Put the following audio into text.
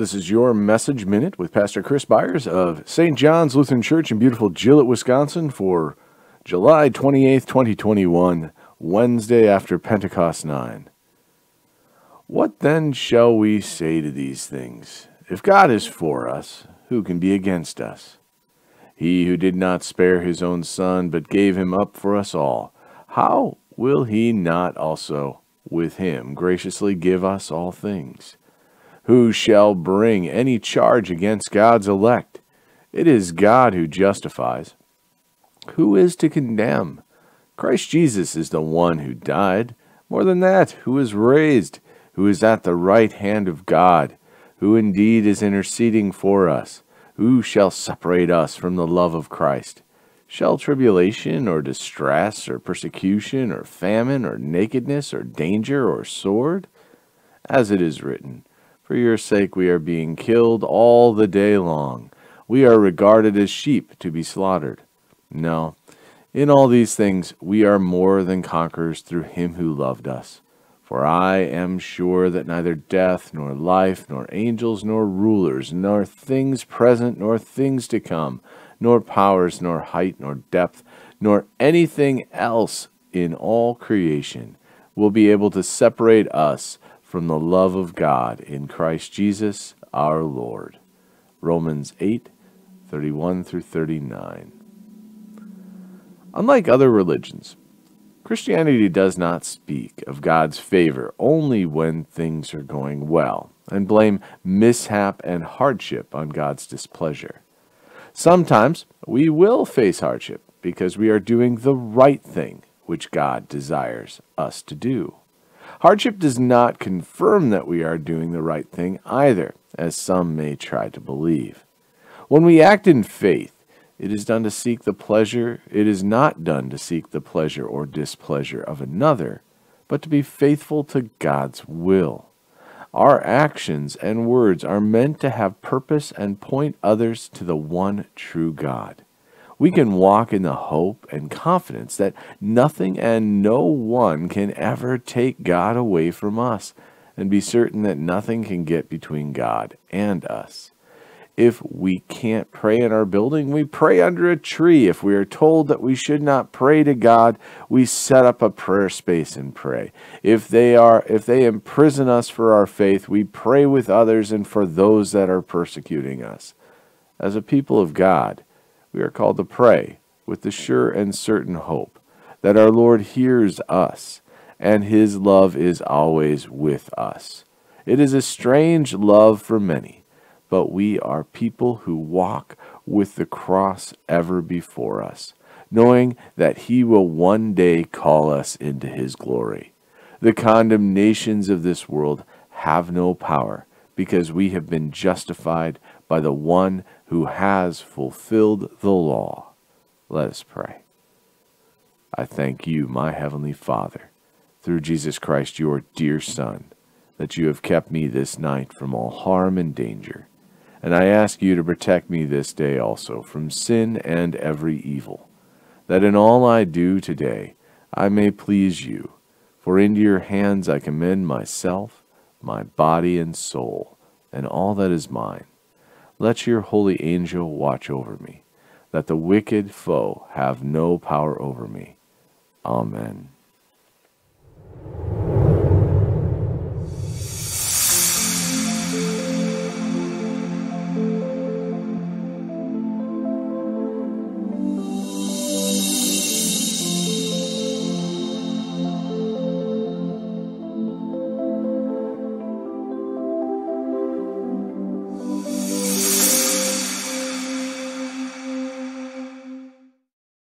This is your message minute with Pastor Chris Byers of St. John's Lutheran Church in beautiful Gillett, Wisconsin for July 28th, 2021, Wednesday after Pentecost 9. What then shall we say to these things? If God is for us, who can be against us? He who did not spare his own son, but gave him up for us all, how will he not also with him graciously give us all things? Who shall bring any charge against God's elect? It is God who justifies. Who is to condemn? Christ Jesus is the one who died. More than that, who is raised, who is at the right hand of God, who indeed is interceding for us. Who shall separate us from the love of Christ? Shall tribulation or distress or persecution or famine or nakedness or danger or sword? As it is written, for your sake we are being killed all the day long. We are regarded as sheep to be slaughtered. No, in all these things we are more than conquerors through him who loved us. For I am sure that neither death, nor life, nor angels, nor rulers, nor things present, nor things to come, nor powers, nor height, nor depth, nor anything else in all creation will be able to separate us from the love of God in Christ Jesus our Lord. Romans 8 31 through 39. Unlike other religions, Christianity does not speak of God's favor only when things are going well and blame mishap and hardship on God's displeasure. Sometimes we will face hardship because we are doing the right thing which God desires us to do. Hardship does not confirm that we are doing the right thing either, as some may try to believe. When we act in faith, it is done to seek the pleasure, it is not done to seek the pleasure or displeasure of another, but to be faithful to God's will. Our actions and words are meant to have purpose and point others to the one true God we can walk in the hope and confidence that nothing and no one can ever take God away from us and be certain that nothing can get between God and us. If we can't pray in our building, we pray under a tree. If we are told that we should not pray to God, we set up a prayer space and pray. If they are if they imprison us for our faith, we pray with others and for those that are persecuting us. As a people of God, we are called to pray with the sure and certain hope that our Lord hears us and his love is always with us. It is a strange love for many, but we are people who walk with the cross ever before us, knowing that he will one day call us into his glory. The condemnations of this world have no power because we have been justified by the one who has fulfilled the law. Let us pray. I thank you, my Heavenly Father, through Jesus Christ, your dear Son, that you have kept me this night from all harm and danger. And I ask you to protect me this day also from sin and every evil, that in all I do today I may please you. For into your hands I commend myself, my body and soul, and all that is mine. Let your holy angel watch over me, that the wicked foe have no power over me. Amen.